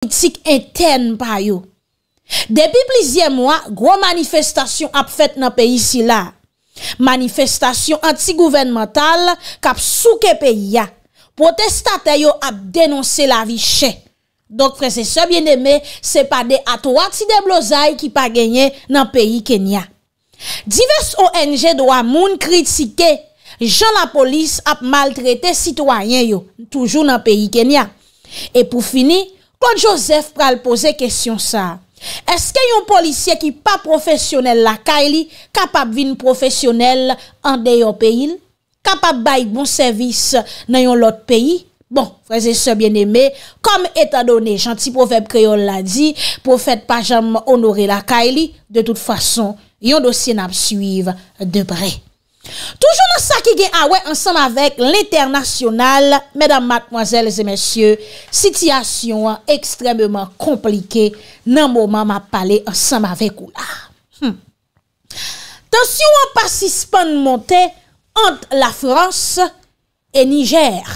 ... kritik enten pa yo. Depi plizye mwa, gro manifestasyon ap fet nan peyi si la. Manifestasyon anti-gouvernmental kap souke peyi ya. Protestatay yo ap denonse la vi che. Donk prese se bien deme, se pa de ato wak si deblozay ki pa genye nan peyi kenya. Diverse ONG do a moun kritike jan la polis ap maltrete sitwanyen yo toujou nan peyi kenya. E pou fini, Kon Joseph pral pose kesyon sa, eske yon polisye ki pa profesyonel la kaili kapap vin profesyonel an de yon peyin? Kapap bay bon servis nan yon lot peyi? Bon, freze se bien eme, kom etadone janti profep kreol la di, profet pajam onore la kaili, de tout fason yon dosye nap suive de brey. Toujou nan sa ki gen awe ansanm ah avek l'internasyonal, medan matmoazèles e mèsyè, sityasyon an ekstremèman komplike nan mouman ma pale ansanm avek ou la. Tansyon an pasispan mante ant la Frans e Niger.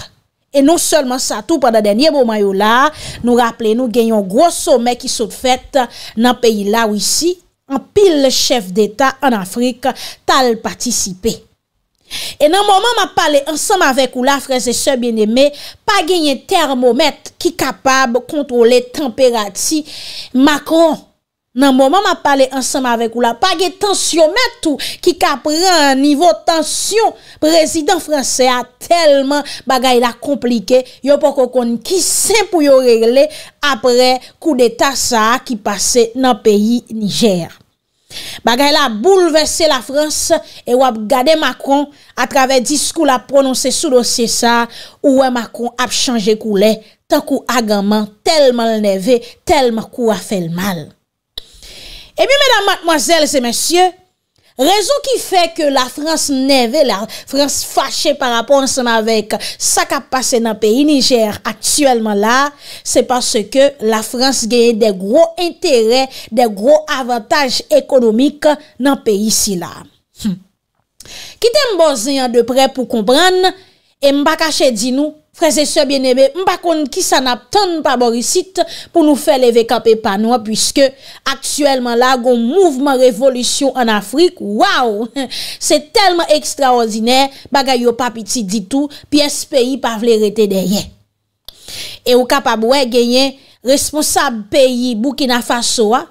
E non solman sa tou pwada denye mouman ou la, nou rappele nou genyon gros somè ki sou fèt nan peyi la ou isi, an pil chef d'Etat an Afrika tal patisipe. E nan mouman ma pale ansam avek ou la, freze se bin eme, pa genye termomet ki kapab kontrole temperati, Macron, Nan mouman ma pale ansanm avek ou la, pa ge tensyon metou, ki ka pren an nivou tensyon, prezident franse a telman bagay la komplike, yo poko kon ki sen pou yo regle, apre kou de tasa a ki pase nan peyi Niger. Bagay la boulevese la franse, e wap gade Macron, atrave diskou la prononse sou dosye sa, ou wè Macron ap chanje kou le, tan kou agaman telman le neve, telman kou a fel mal. E mi, mesdames, mademoiselles et messieurs, rezon ki fe ke la France neve, la France fache par rapport anseman vek sa ka pase nan peyi Niger aktuelman la, se passe ke la France genye hm. de gro interè, de gro avantaj ekonomik nan peyi si la. Kitè mbo zè yon depre pou kompran, e mba kache di nou, Frase se bienebe, mba kon ki sa nap ton paborisit pou nou fe leve kap e panwa pwiske aktuelman la goun mouvman revolusyon an Afrik, waw! Se telman ekstraordinè, bagay yo papiti ditou, pi es peyi pa vle rete denye. E w ka pabwe genye, responsab peyi bou ki na faso a,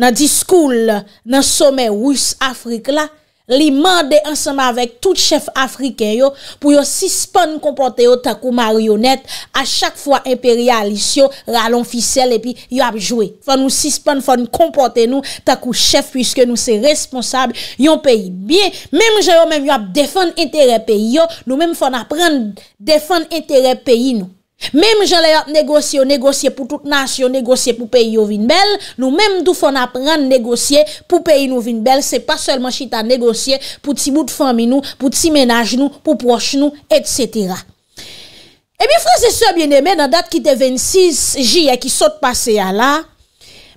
nan diskoul nan some wous Afrik la, Li mande ansama vek tout chef Afriken yo pou yo sispon kompote yo takou marionet a chak fwa imperialis yo, ralon fisel epi yo ap jwe. Fwa nou sispon fwa nou kompote nou takou chef pwiske nou se responsable yon peyi biye. Mem jwe yo mem yo ap defon entere peyi yo nou mem fwa napren defon entere peyi nou. Mem jale yo negosye, yo negosye pou tout nasye, yo negosye pou peyi yo vinbel, nou mem dou fon apren negosye pou peyi nou vinbel, se pa selman chita negosye pou ti mout fami nou, pou ti menaj nou, pou proche nou, etc. E mi franse sou bieneme nan dat ki te 26 jye ki sot pase ya la,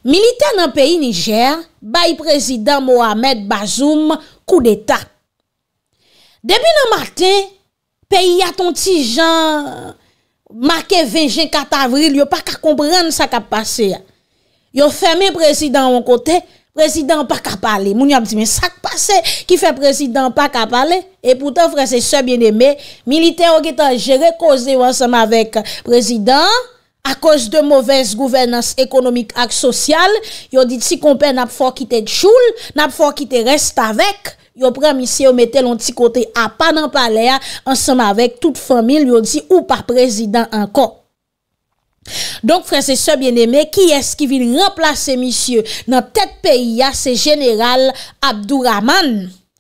milite nan peyi Niger, bayi prezident Mohamed Bazoum kou deta. Debi nan maten, peyi yaton ti jan... Ma ke vejen kat avril, yo pa ka komprende sa ka pase. Yo fèmè prezidant an kote, prezidant pa ka pale. Mouni ap di men, sa ka pase ki fè prezidant pa ka pale? E poutan prezidant se bien eme, militer an getan jere koze wansama vek prezidant, a koz de mouvez gouvernans ekonomik ak sosyal, yo dit si kompè nap fò ki te tchoul, nap fò ki te reste avek, Yo pran misye yo mette lonti kote apan an paler ansanm avek tout fomil yo di ou par prezidan anko. Donk franse se bieneme, ki eski vin remplase misye nan tet peyi ya, se general Abdou Rahman.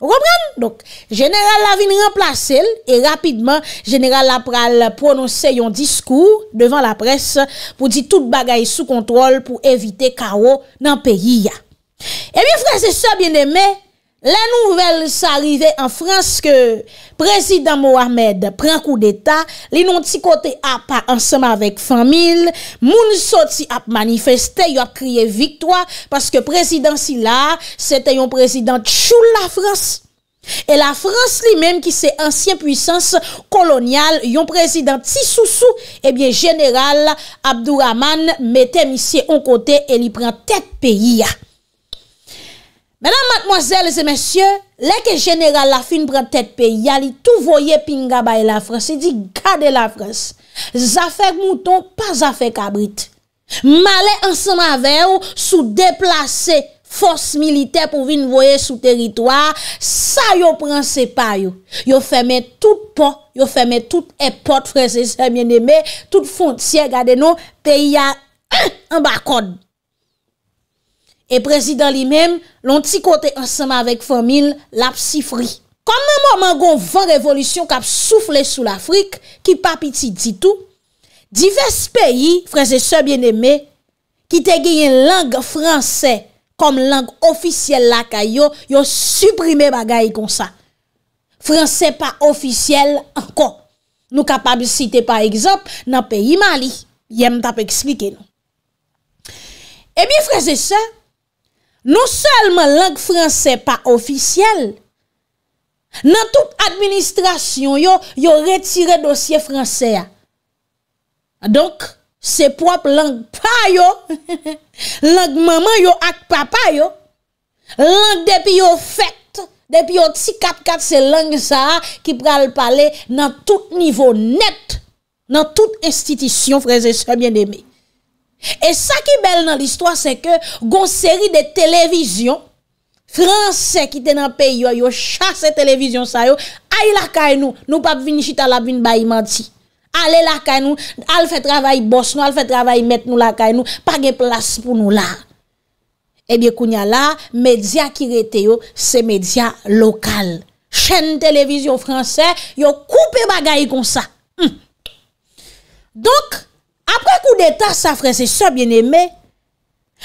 Roubran? Donk general la vin remplase l e rapidman general la pral prononse yon diskou devan la pres pou di tout bagay sou kontrol pou evite kawo nan peyi ya. Emi eh franse se bieneme, La nouvel sa arrive an Frans ke prezident Mohamed pren kou d'eta, li non ti kote ap anseman vek famil, moun so ti ap manifeste, yo ap kriye viktwa, paske prezident si la, se te yon prezident chou la Frans. E la Frans li menm ki se ansyen pwisans kolonyal, yon prezident ti sou sou, e eh bie general Abdou Rahman metem isye an kote e li pren tet peyi ya. Mè nan matmozèles e mèsyè, lè ke jenèral la fin pran tèt pe, yali tou voye pinga baye la Frans, se di gade la Frans, zafèk mouton, pa zafèk abrit. Malè ansan avè ou, sou deplase fòs milite pou vin voye sou teritoar, sa yo pran sepa yo, yo fèmè tout pot, yo fèmè tout epot Frans, se di gade la frans, se di gade la frans, se di gade la frans, e prezident li men, lonti kote ansama avek fomil, la psifri. Kon nan mou man gon van revolisyon kap soufle sou l'Afrik, ki pa piti di tou, divers peyi, freze se bien eme, ki te gen yon lang fransè kom lang ofisyel la ka yo, yo suprime bagay kon sa. Fransè pa ofisyel ankon. Nou kapab si te pa ekzop nan peyi mali. Yem tap eksplike nou. Emi eh freze se, Non selman lang fransè pa ofisyel, nan tout administrasyon yo, yo retire dosye fransè a. Donk, se prop lang pa yo, lang maman yo ak papa yo, lang depi yo fèt, depi yo tsi kat kat se lang sa a ki pral pale nan tout nivou net, nan tout estitisyon freze sebyen demik. E sa ki bel nan l'histoire se ke Gon seri de televizyon Fransè ki te nan peyi yo Yo chase televizyon sa yo Ay lakay nou Nou pap vini chitalap vini bayi manti Ale lakay nou Al fè travay bos nou Al fè travay met nou lakay nou Page plas pou nou la Ebyè kounya la Medya eh ki rete yo Se media lokal Chene televizyon fransè Yo koupe bagay kon sa hmm. Donk apre kou d'Etat sa freze so bien eme,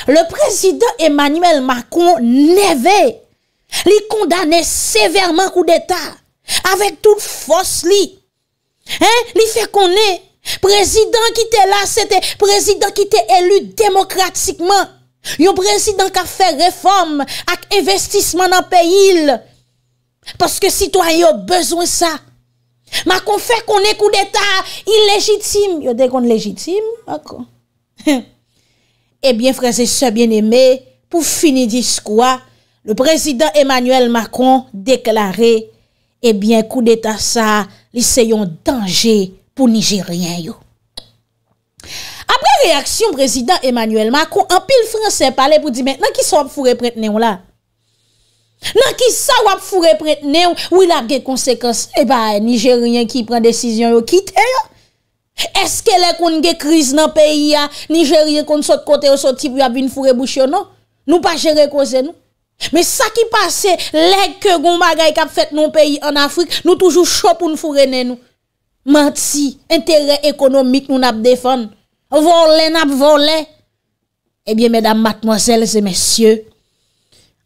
le prezident Emmanuel Macron leve, li kondane severman kou d'Etat, avek tout fos li, li fe konen, prezident ki te la, prezident ki te elu demokratikman, yo prezident ka fe reform ak investisman nan peyil, paske sitwayo bezwen sa, Macron fè konè kou d'état illégitime, yo dek kon légitime, ebyen frasè se bien emè, pou fini dis kwa, le prezident Emmanuel Macron deklarè, ebyen eh kou d'état sa li se yon dange pou nije ryen yo. Apre reaksyon prezident Emmanuel Macron, anpil fransè pale pou di men, nan ki sop fure pretenè yo la? Nan ki sa wap fure pretene ou Ou il ap ge konsekans E ba nijeryen ki pren desisyon ou kite yo Eske le kon ge kriz nan peyi ya Nijeryen kon sot kote ou sot tip Ou ap vin fure bouchyo no Nou pa jere koze nou Me sa ki pase Lek ke goumba gaye kap fet nan peyi an Afrik Nou toujou chop ou n fure ne nou Mati, entere ekonomik nou nap defan Volen ap volen Ebyen eh medam matmozel se mesye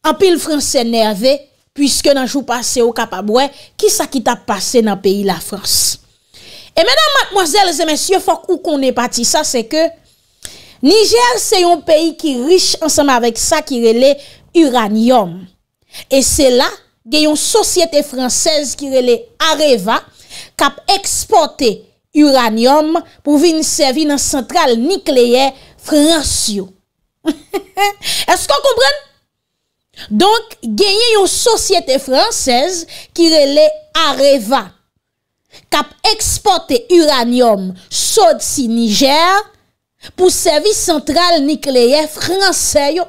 apil franse nerve, pwiske nan jou pase yo kapabwe, ki sa ki ta pase nan peyi la franse. E menan matmozèl, zè mensyo, fok ou konè pati sa, se ke Niger se yon peyi ki rich ansama vek sa ki rele uranium. E se la, gen yon sosyete fransez ki rele Areva, kap eksporte uranium pou vin sevi nan sentral nikleye fransyo. Es kon kompren? Donk genye yon sosyete fransez ki rele areva kap eksporte uranium sot si Niger pou servis sentral nikleye franse yo.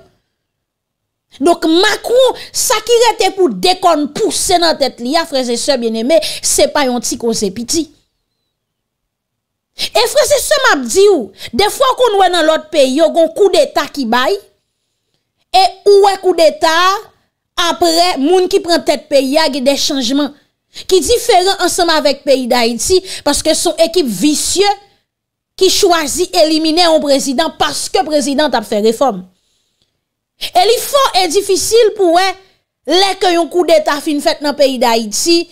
Donk Macron sa ki rete pou dekon pousse nan tet li ya, ah, freze se bieneme, se pa yon ti kon se piti. E freze se map di yo, defwa kon wè nan lot peyo, yon kon kou de ta ki baye, E ouwe kou d'Etat apre moun ki pren tet peya ge de chanjman. Ki diferan ansanm avèk peyi d'Haïti, paske son ekip visye ki chwazi elimine yon prezident paske prezident ap fè reform. Elifon e, e difisil pouwe lèk yon kou d'Etat fin fèt nan peyi d'Haïti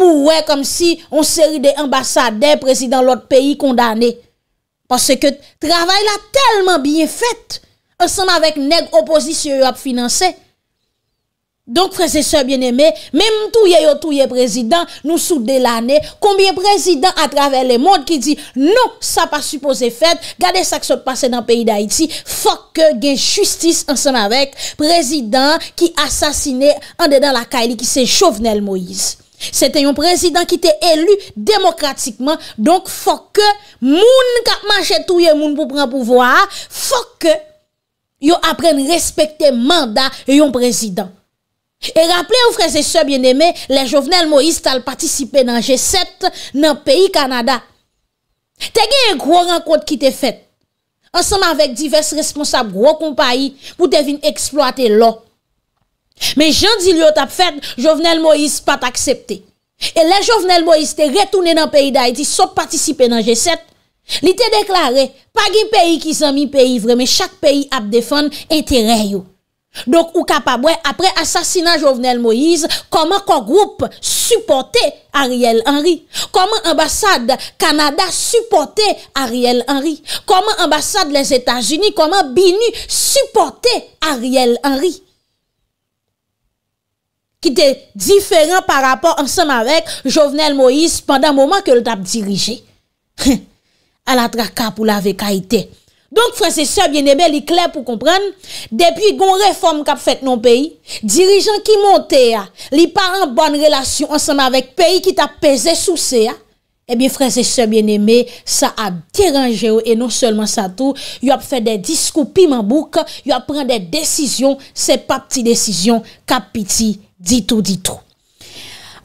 pouwe kom si yon seri de ambasade prezident lòt peyi kondane. Paske travay la telman bien fèt. ansan avèk neg oposi si yo yo ap finanse. Donk freze se bien eme, mem touye yo touye prezident, nou sou de lanè, kombye prezident a traver le moun ki di, nou sa pa suppose fèd, gade sa kso te pase dan peyi da iti, fokke gen justice ansan avèk, prezident ki asasine, an de dan la kaili ki se chovnel Moïse. Se te yon prezident ki te elu demokratikman, donk fokke moun ka manche touye moun pou pran pouvoa, fokke, Yo apren respekte mandat e yon prezident. E rappele ou freze se bieneme, le jovenel Moïse tal patisipe nan G7 nan peyi Kanada. Te gen yon gro renkote ki te fet. Ansem avèk divers responsab gro kompayi pou devin eksploate lò. Me jan di lyot ap fet, jovenel Moïse pat aksepte. E le jovenel Moïse te retounen nan peyi Daidi so patisipe nan G7. Li te deklare, pa gen peyi ki zanmi peyi vremen, chak peyi ap defon entereyo. Donk ou kapabwe, apre asasina Jovenel Moïse, koman kon groupe supporte Ariel Henry? Koman ambasade Kanada supporte Ariel Henry? Koman ambasade les Etats-Unis, koman binu supporte Ariel Henry? Ki te diferent par rapport ansenm avèk Jovenel Moïse pandan mouman ke l tap dirije. Heh! a la traka pou la veka ite. Donk, franse se, bien eme, li kler pou komprende, depi gon reforme kap fet non peyi, dirijan ki monte ya, li pa an bon relasyon ansama vek peyi ki tap peze sou se ya, ebyen, franse se, bien eme, sa ap deranje yo, e non selman sa tou, yo ap fet de diskou pi mambouk, yo ap pren de desisyon, se pa pti desisyon, kap piti, di tou, di tou.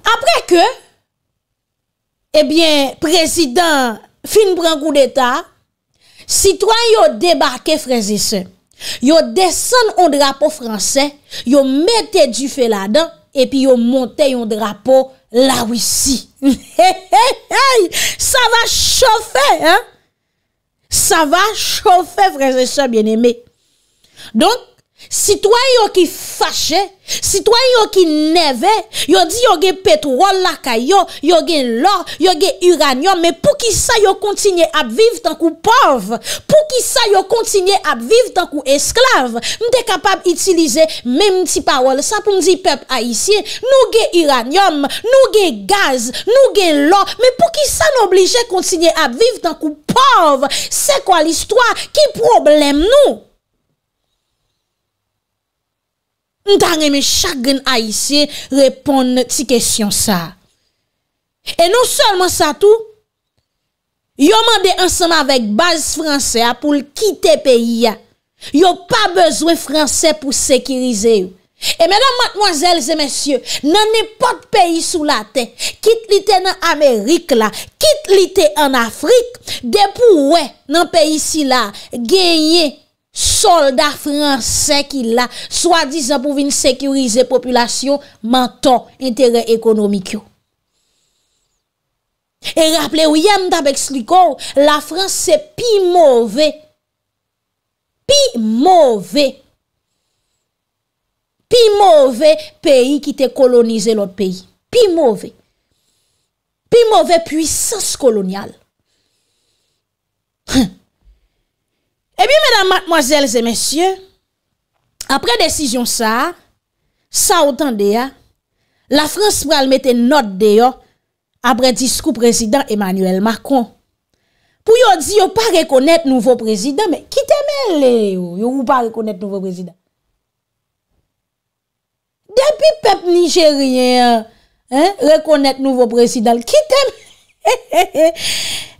Apre ke, ebyen, prezident fin prend coup d'état citoyen yo débarqué frères et sœurs yo descend un drapeau français yo mettez du feu là-dedans et puis yo montez un drapeau la ici. ça va chauffer hein ça va chauffer frères et sœurs bien-aimés donc Sitwa yon ki fache, sitwa yon ki neve, yon di yon gen petrol laka yon, yon gen lor, yon gen uranium, men pou ki sa yon kontinye apviv tan ku pov, pou ki sa yon kontinye apviv tan ku esklave, mte kapab itilize men mti pawol sa pou mdi pep aisyen, nou gen uranium, nou gen gaz, nou gen lor, men pou ki sa n'oblije kontinye apviv tan ku pov, se kwa l'histoire ki problem nou? Nta reme chak gen a isye repon tsi kesyon sa. E nou solman sa tou, yo mande ansama vek baz franse a pou l kite peyi ya. Yo pa bezwe franse pou sekirize yo. E menon matmoazelze mesye, nan nepot peyi sou la te, kite li te nan Amerik la, kite li te an Afrik, de pou we nan peyi si la genye. Soldat fransè ki la, swa di sa pouvin sekurize populasyon, mantan entere ekonomik yo. E rappele ou yanda beks li kou, la fransè pi mouve. Pi mouve. Pi mouve peyi ki te kolonize lout peyi. Pi mouve. Pi mouve puissas kolonial. Hèn. Eh bien, mesdames, mademoiselles et messieurs, après décision ça, ça autant de la France va mettre note d'ailleurs, après discours président Emmanuel Macron. Pour yon dit yon pas reconnaître nouveau président, mais qui t'aime, mêle yon, yon pas reconnaître nouveau président. Depuis peuple nigérien, hein, reconnaître nouveau président, qui t'aime.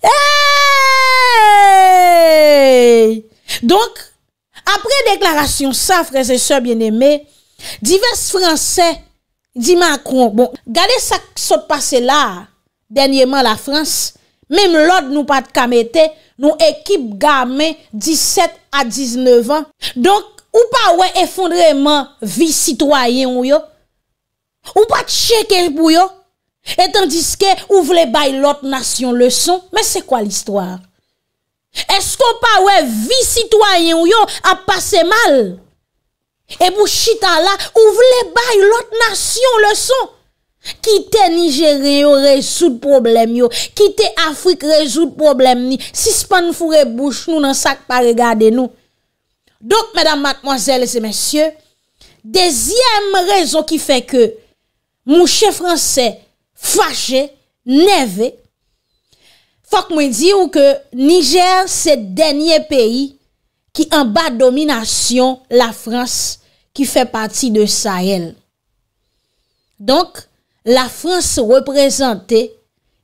Eyyyyy, donk, apre deklarasyon sa, freze se bieneme, divers franse, di ma akon, bon, gade sa sot pase la, denyeman la franse, mem lod nou pat kamete, nou ekip game 17 a 19 an, donk, ou pa we efondreman vi sitwayen ou yo, ou pat chekel pou yo, Et tandiske, ou vle bay l'ot nasyon le son, men se kwa l'histoire? Esko pa we vi sitwayen ou yo a pase mal? E bou chita la, ou vle bay l'ot nasyon le son? Kite Nigeri yo re sou de problem yo, kite Afrik re sou de problem ni, si se pa nou fure bouche nou nan sak pa regade nou. Dok, medan matmozèles et mèsyè, dezyèm rezon ki fe ke mou che fransè fache, neve, fok mwen di ou ke Niger se denye peyi ki an ba dominasyon la Frans ki fe pati de Sahel. Donk, la Frans reprezenté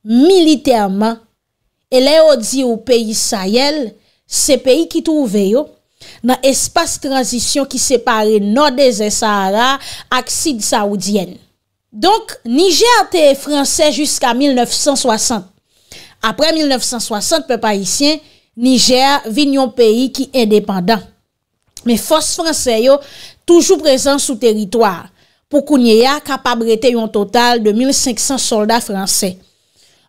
militerman e le ou di ou peyi Sahel se peyi ki touve yo nan espas transisyon ki separe Nodes e Sahara ak Sid Saoudiyen. Donk, Niger te fransè Juska 1960 Apre 1960, pe Parisien Niger vin yon peyi Ki independant Me fos fransè yo Toujou prezant sou teritoar Pou kou nye ya kapabrete yon total De 1500 soldat fransè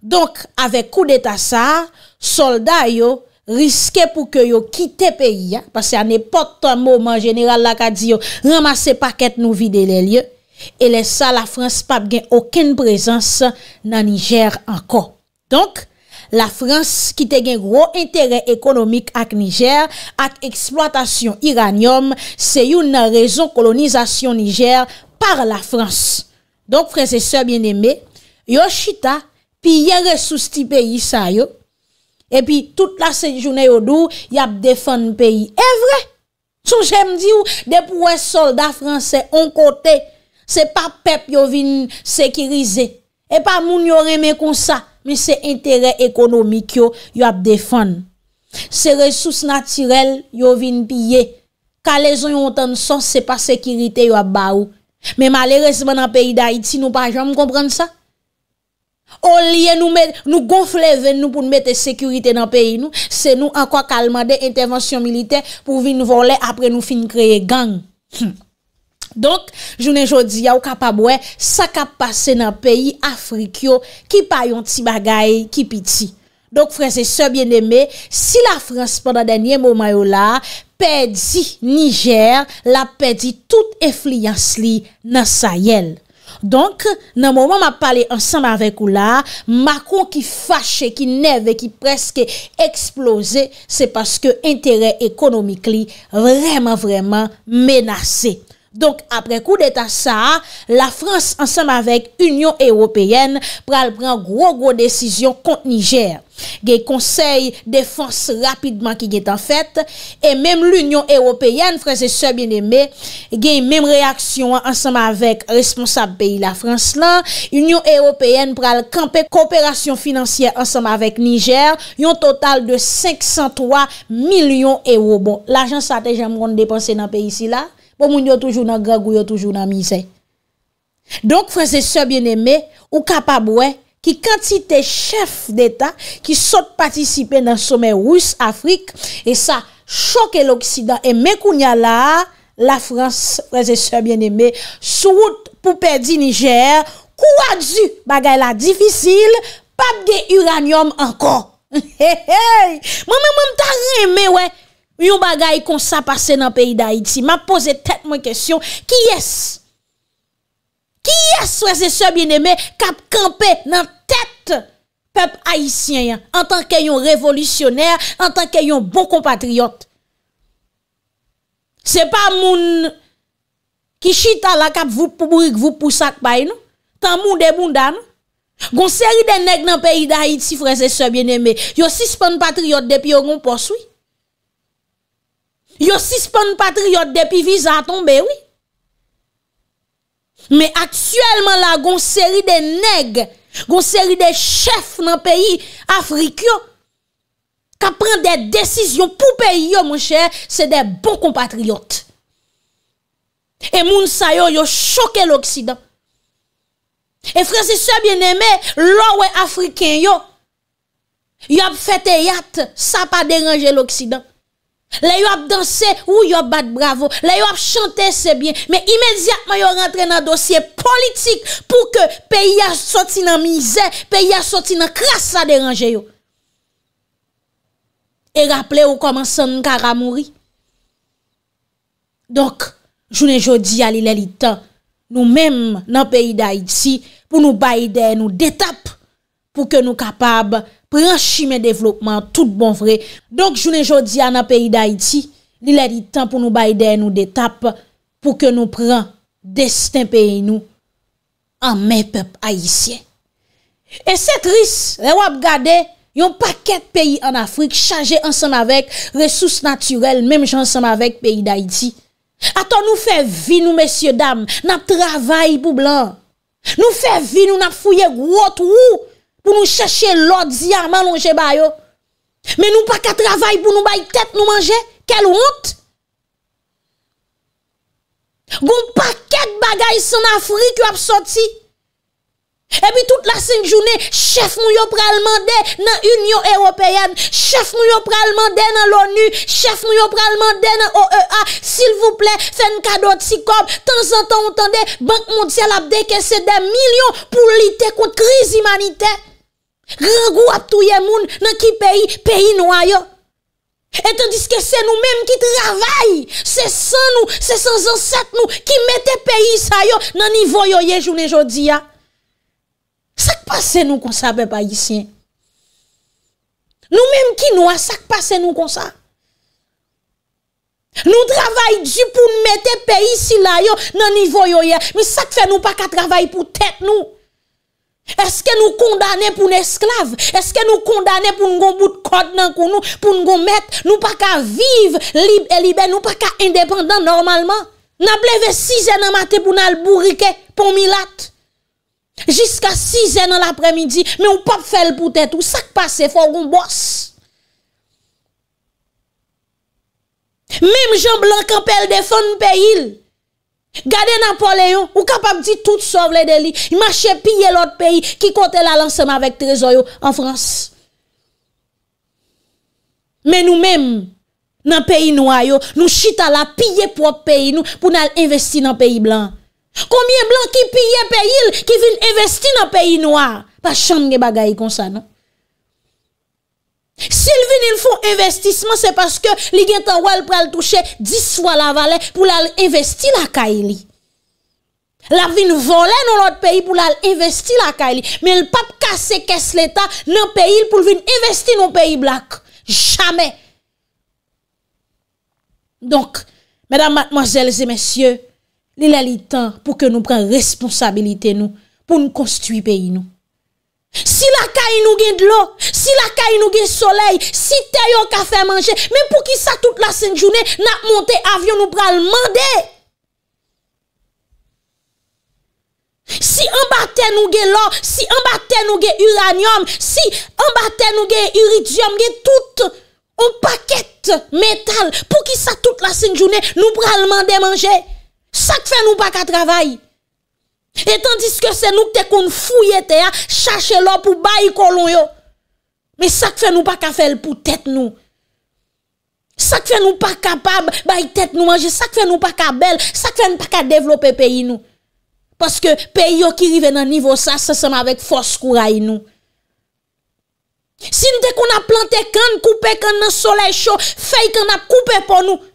Donk, avek kou de tasar Soldat yo Riske pou ke yo kite peyi Pase an epot an mouman general La ka di yo ramase paket nou vide le liyo E lesa la Frans pape gen oken prezans nan Niger anko. Donk, la Frans ki te gen gro interè ekonomik ak Niger, ak eksploatasyon iranyom, se yon nan rezon kolonizasyon Niger par la Frans. Donk, franse se bien eme, yo chita, pi yon resou sti peyi sa yo, e pi tout la se jounè yo dou, yap defan peyi evre. Sou jem di ou, depouen soldat franse on kote yon, Se pa pep yo vin sekirize. E pa moun yo reme kon sa. Men se entere ekonomik yo, yo ap defan. Se resous natirel, yo vin pye. Ka le zon yo ontan son, se pa sekirite yo ap ba ou. Men malere seman an peyi da iti nou pa jom kompran sa. O liye nou gonfle ven nou pou nou mette sekirite nan peyi nou. Se nou an kwa kalman de entevensyon milite pou vin volen apre nou fin kreye gang. Hmm. Donk, jounen jodi ya w ka pa mwen, sa ka pase nan peyi Afrikyo ki payon ti bagay ki piti. Donk, freze se bieneme, si la Frans pandan denye mouman yo la, pedi Niger, la pedi tout efliyans li nan Sayel. Donk, nan mouman ma pale ansanman vek ou la, makon ki fache, ki neve, ki preske eksplose, se paske entere ekonomik li vreman vreman menase. Donk apre kou deta sa, la Frans ansama vek Union Européenne pral pran gro-gro desisyon kont Niger. Gey konsey defanse rapidman ki gey tan fèt. E mem l'Union Européenne, franse se bien eme, gey mem reaksyon ansama vek responsab peyi la Frans lan. Union Européenne pral kampe kooperasyon finansyè ansama vek Niger. Yon total de 503 milyon euro. Bon, l'ajan sa te jam ronde depanse nan peyi si la? Pou bon, moun yo toujou nan Gregou, yo toujou nan Misey. Donk, franseseur bien eme, ou kapab wè, ki kantite chef d'Etat, ki sot patisipe nan sommè Rus, Afrik, e sa, chokè l'Oksidan, e mè koun ya la, la Franseseur bien eme, sou wout pou perdi Niger, kou wadzu bagay la difisil, papge uranium ankon. Mè mè mè m'ta zi eme wè, Yon bagay kon sa pase nan peyi da Haiti Ma pose tet mwen kesyon Ki yes Ki yes fwese se bieneme Kap kampe nan tet Pep Haitien En tanke yon revolusioner En tanke yon bon kompatriot Se pa moun Ki chita la kap Voupoubouk voupousak bay Tan moun deboun dan Gon seri den neg nan peyi da Haiti Fwese se bieneme Yon sispan patriot depi yon goun poswi Yo suspend patriote depuis visa tombé, oui. Mais actuellement, la gon série de nègres, gon série de chefs dans le pays africain qui prennent des décisions pour pays, mon cher, c'est des bons compatriotes. Et moun sa yo, yo choqué l'Occident. Et frères et sœurs bien-aimés, l'homme africain yo, yo a fait théâtre, ça pas déranger l'Occident. La yo ap danse ou yo ap bat bravo La yo ap chante se bien Me imediat ma yo rentre nan dosye politik Pou ke peyi a soti nan mize Peyi a soti nan krasa deranje yo E rappele ou koman san nkara mouri Donk, jounen jodi alile li tan Nou menm nan peyi da iti Pou nou bayide nou detap Pou ke nou kapab pranchi men devlopman tout bon vre. Donk jounen jodi an ap peyi d'Haïti, li lè di tan pou nou baydey nou detap pou ke nou pran destin peyi nou an men pep Haïtien. E se tris, re wap gade, yon paket peyi an Afrik, chaje ansan avèk resous natyrel, mèm jansan avèk peyi d'Haïti. Aton nou fè vi nou, mesye dam, nan travay pou blan. Nou fè vi nou nan fouye gwo tout wou. pou nou chèche lòd zi arman lòn jè bayo. Men nou pa kè travay pou nou bay tèt nou manje, kel wout? Gon pa kèk bagay son Afri ki wap soti. Ebi tout la sèng jounè, chèf nou yo pralman de nan Union Européenne, chèf nou yo pralman de nan l'ONU, chèf nou yo pralman de nan OEA, s'il vous plè, fè n'kado ti kom, tan zan tan ou tande, bank moun tse labde ke sè de milyon pou lite kont kriz imanite. Ragu ap touye moun nan ki peyi, peyi nou a yo Etan diske se nou menm ki travay Se san nou, se san zansak nou Ki mette peyi sa yo nan nivoyoye jounen jodi ya Sak pa se nou konsa beba yisi Nou menm ki nou a sak pa se nou konsa Nou travay di pou mette peyi si la yo nan nivoyoye Mi sak fe nou pa ka travay pou tet nou Eske nou kondane pou n'esklav? Eske nou kondane pou n'gon bout kod nan konou? Pou n'gon met? Nou pa ka vive, libe e libe? Nou pa ka independant normalman? Na pleve 6 en an mate pou n'al burike pou milat? Jiska 6 en an l'apremidi? Me ou pap fel pou tete? Ou sak pase fò goun bòs? Mem Jean Blanc kapel defon pe il? Gade Napoléon, ou kapap di tout sov le deli, y machè piye lot peyi ki kote la lansèm avèk trezò yo an Frans. Men nou mèm nan peyi noua yo, nou chita la piye prop peyi nou pou nan investi nan peyi blan. Koumyen blan ki piye peyi il, ki vin investi nan peyi noua. Pa chan nge bagay kon sa nan. Fon investisman se paske li gen tan wèl pral touche diswa la valè pou lal investi lakay li. La vin volè nou lòt peyi pou lal investi lakay li. Me l pap kase kes l'Etat, lè peyi pou vin investi nou peyi blak. Jamè. Donk, mèdam matmazèl zè mèsyè, li lè li tan pou ke nou pran responsabilite nou pou nou konstuit peyi nou. Si la ka yon gen dlo, si la ka yon gen soley, si te yon ka fè manje, men pou ki sa tout la sèn jounè, nan monte avyon nou pral mandè. Si an batè nou gen lò, si an batè nou gen uranium, si an batè nou gen iridium, gen tout an pakèt metal, pou ki sa tout la sèn jounè, nou pral mandè manje. Sa k fè nou baka travay? Etan diske se nou kte kon fouye te ya, chache lò pou bayi kolon yo. Me sak fe nou pa ka fel pou tet nou. Sak fe nou pa kapab bayi tet nou manje, sak fe nou pa ka bel, sak fe nou pa ka devlope peyi nou. Paske peyi yo ki rive nan nivou sa, sa seman vek fos kou ray nou. Sine te kon a plante kan, koupe kan nan soley chou, fey kan a koupe pon nou.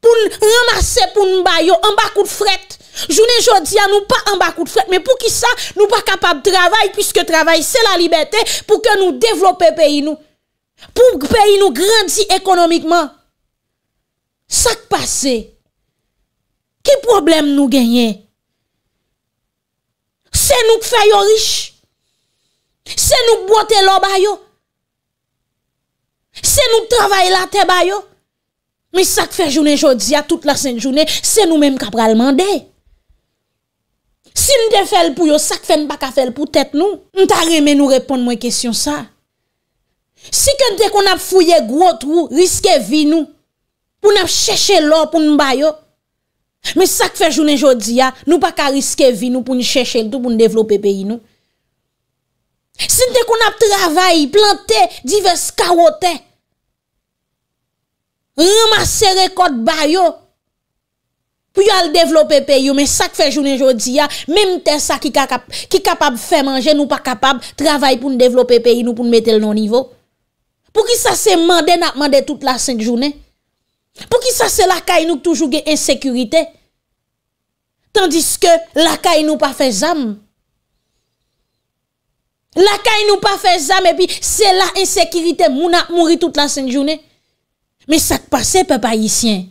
pour ramasser pour nous bailler en bas de fret. Journée jodi à nous pas en bas de fret, mais pour qui ça nous pas capable de travailler puisque travail c'est la liberté pour que nous développions développer pays nous. Pour que pays nous grandisse économiquement. Ça qui passe. Quel problème nous gagnons C'est nous qui faisons riches. C'est nous qui boitons l'eau. C'est nous qui travaillons la terre. Mi sak fe jounen joudiya, tout la sen jounen, se nou menm kap ralman de. Si nou de fel pou yo, sak fe nou baka fel pou tet nou. Mta remen nou repon mwen kesyon sa. Si kante kon ap fouye gwo trou, riske vi nou. Poun ap cheche lor pou nou bayo. Mi sak fe jounen joudiya, nou baka riske vi nou pou nou cheche lor pou nou devlope peyi nou. Si kante kon ap travay, planté, divers karotey. Remase rekod bayo Pou yo al devlope peyo Men sak fe jounen jodi ya Mem te sa ki kapab fe manje Nou pa kapab travay pou nou devlope peyo Nou pou nou metel nou nivou Pou ki sa se mande nan mande tout la senk jounen Pou ki sa se lakay nou Toujou gen insekurite Tandis ke lakay nou pa fe zam Lakay nou pa fe zam E pi se la insekurite Mou na mouri tout la senk jounen Men sa te pase pe pa yi sien.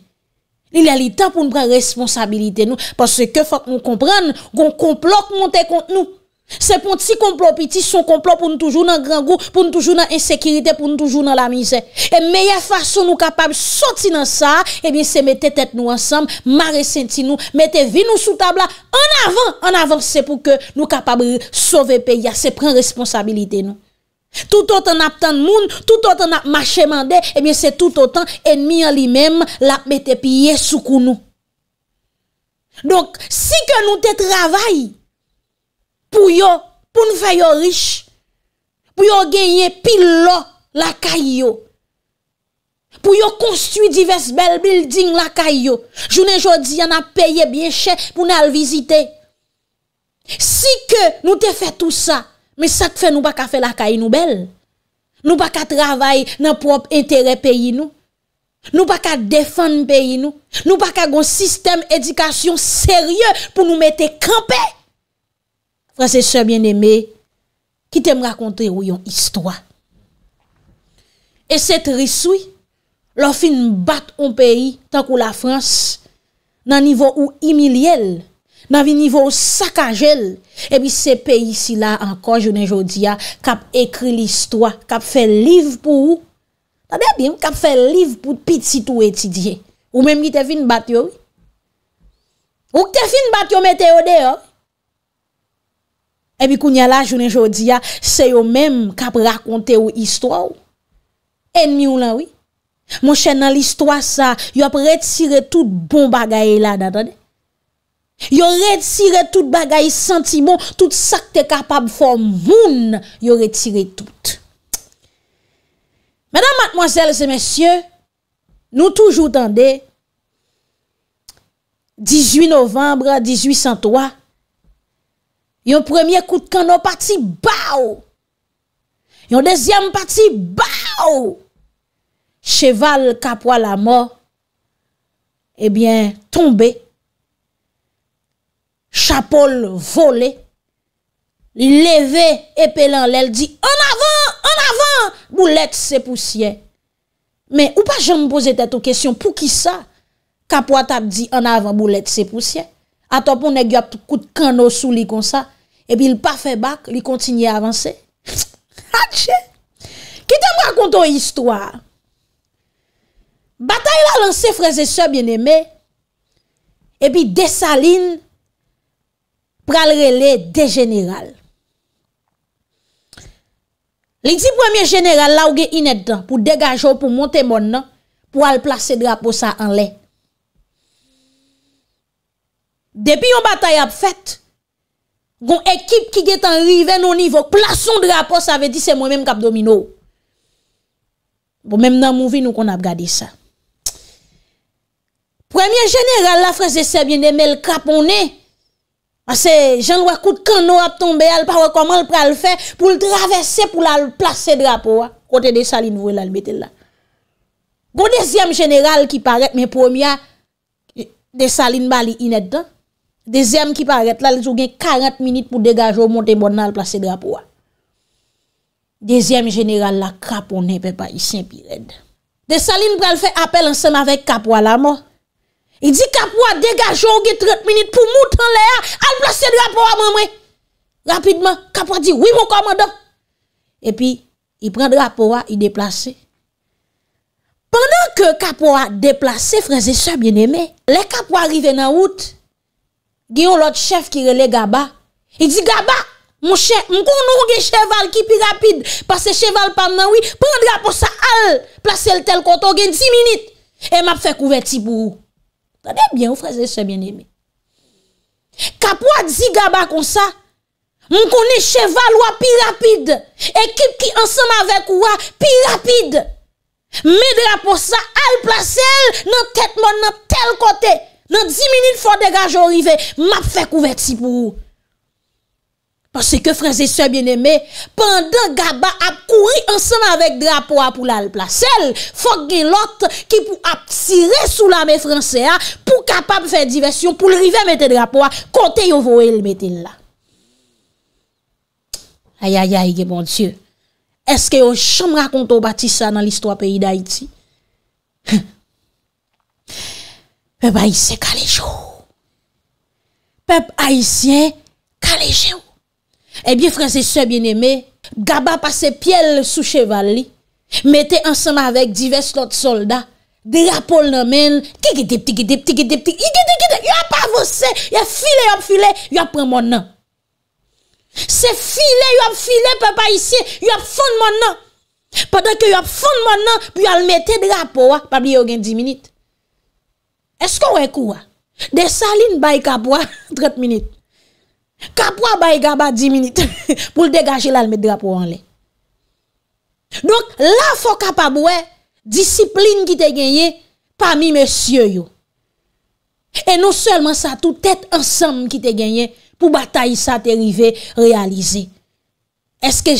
Il y a li tan pou nou pre responsabilite nou. Parce ke fok nou kompran goun komplot monte kont nou. Se pon ti komplot pitis, son komplot pou nou toujou nan grangou, pou nou toujou nan insekiritè, pou nou toujou nan la mizè. E meyè fason nou kapab soti nan sa, e eh bin se mette tet nou ansam, mare senti nou, mette vi nou sou tabla, an avan, an avan se pou nou kapab souve pe ya se pren responsabilite nou. Tout otan ap tan moun Tout otan ap mache mande Ebyen eh se tout otan enmi alimem La mette piye soukounou Donk si ke nou te travay Pou yo Poun fay yo rich Pou yo genye pil lo La kay yo Pou yo konstwi divers bel building La kay yo Jounen jodi yana peye bieche Poun alvizite Si ke nou te fe tout sa Men sat fe nou baka fe lakay nou bel. Nou baka travay nan prop entere peyi nou. Nou baka defan peyi nou. Nou baka gon sistem edikasyon serye pou nou mette kampe. Fransese bien eme, kitem rakontre ou yon histwa. E set risoui, lor fin bat on peyi tankou la Frans nan nivou ou imiliel. Navi nivou sakajel. Ebi se peyi si la ankon jounen jodia kap ekri l'istwa. Kap fe liv pou ou. Tade abim? Kap fe liv pou pit si tou etidye. Ou menm ki te fin bat yo. Ou ki te fin bat yo meteode yo. Ebi e kounye la jounen jodia se yo menm kap rakonte ou istwa ou. Enmi ou la ou. Monshen nan l'istwa sa yo ap retire tout bon bagaye la datade. Yo retiré tout bagay sentiment, tout ça que t'es capable de faire moun, yo retiré tout. Mesdames, mademoiselles et messieurs, nous toujours tendez 18 novembre 1803, yon premier coup de canon parti bao. Yon deuxième parti bao. Cheval Capois, la mort, eh bien, tombé Chapol volé, leve epelan lèl, di, an avan, an avan, bou let se poussye. Men, ou pa jen m'poze tè tou kèsyon, pou ki sa, kapwa tap di, an avan, bou let se poussye. A topon, ne gyo ap tout kout kano sou li kon sa, epi l'pa fè bak, li kontinye avansè. Hadje! Kitè m'rakonto yistwa. Bata yil alansè freze sè bienemè, epi desaline, pralrele de geniral. Li di premier geniral la ou ge ined dan, pou degajou, pou monte mon nan, pou al plase drapo sa an le. Depi yon batay ap fèt, gon ekip ki get an rive nou nivou, plason drapo sa ve di se mou mèm kap domino. Bo mèm nan mou vi nou kon ap gadi sa. Premier geniral la freze sebyen ne mel kap onè, Asè, jan lwa kout kano ap tombe al, pa wè koman l pral fè, pou l travesse pou la plase drapo a, kote desaline vwe la l bete la. Go desyem general ki paret, men pwomya, desaline bali inèd dan, desyem ki paret, la l zou gen 40 minite pou degaj ou monte mwen bon nan l plase drapo a. Desyem general la kapon nepe pa isyèp yèd. Desaline pral fè apel ansèm avèk kapon la mò. I di kapwa degaje ou gen 30 minute pou moutan le a, al plase de rapowa mwen mwen. Rapidman, kapwa di, oui mou komanda. E pi, i prend rapowa, i deplase. Pendan ke kapwa deplase, freze sa bieneme, le kapwa rive nan wout, gen yon lot chef ki rele gaba. I di gaba, mou chef, mou kon nou gen cheval ki pi rapid, pase cheval panman, oui, prend rapowa sa al, plase le tel koto gen 10 minute, e map fe kouveti pou ou. Tane byen ou fraze se byen eme. Kap wad zi gaba kon sa, moun kone cheval wap pi rapide, ekip ki ansanm avek wap pi rapide, medra pou sa al plase el, nan tetman nan tel kote, nan 10 minit fwa degaj yo rive, map fe kouvet si pou ou. Pasè ke fransè sè bienemè, pandan gaba ap kouri ansem avèk drapoa pou lal plasèl, fok gen lot ki pou ap sire sou lame fransè a, pou kapap fè diversyon pou lrive mette drapoa, kote yo voel mette lal. Ayayay, gen bon dieu, eske yo chanm rakonto batisa nan listwa peyi d'Haïti? Peb aïsè kalèjè ou? Peb aïsè kalèjè ou? Ebyen eh fransese bieneme Gaba pase piel sou chevali Mete ansama avek divers lot soldat Drapol nan men Kikiti, kikiti, kikiti, kikiti Yop avose Yop file, yop file Yop premona Se file, yop file Pe pa isi Yop fonmona Padak yo yop fonmona Pyo almete drapo wa Pabye yo gen di minute Esko wekou wa? Desa lin bay kapwa 30 minute Kapwa baye gaba 10 minutes pour le dégager là, le mettre drapeau en l'air. Donc, là, faut capable, discipline qui te gagné parmi messieurs, yo. Et non seulement ça, tout tête ensemble qui te gagné pour bataille ça, t'est arrivé, réalisé. Est-ce que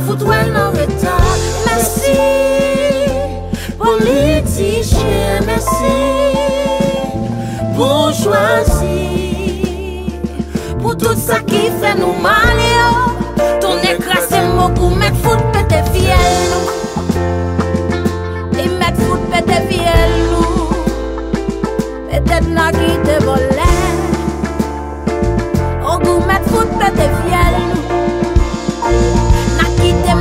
Fout wè nan reta Mersi Pon litiji Mersi Pon chwansi Pon tout sa ki fè nou mani yo Ton ekrasi mou Gou mè fout pè te fiel nou E mè fout pè te fiel nou Pè det nan ki te bolè O gou mè fout pè te fiel nou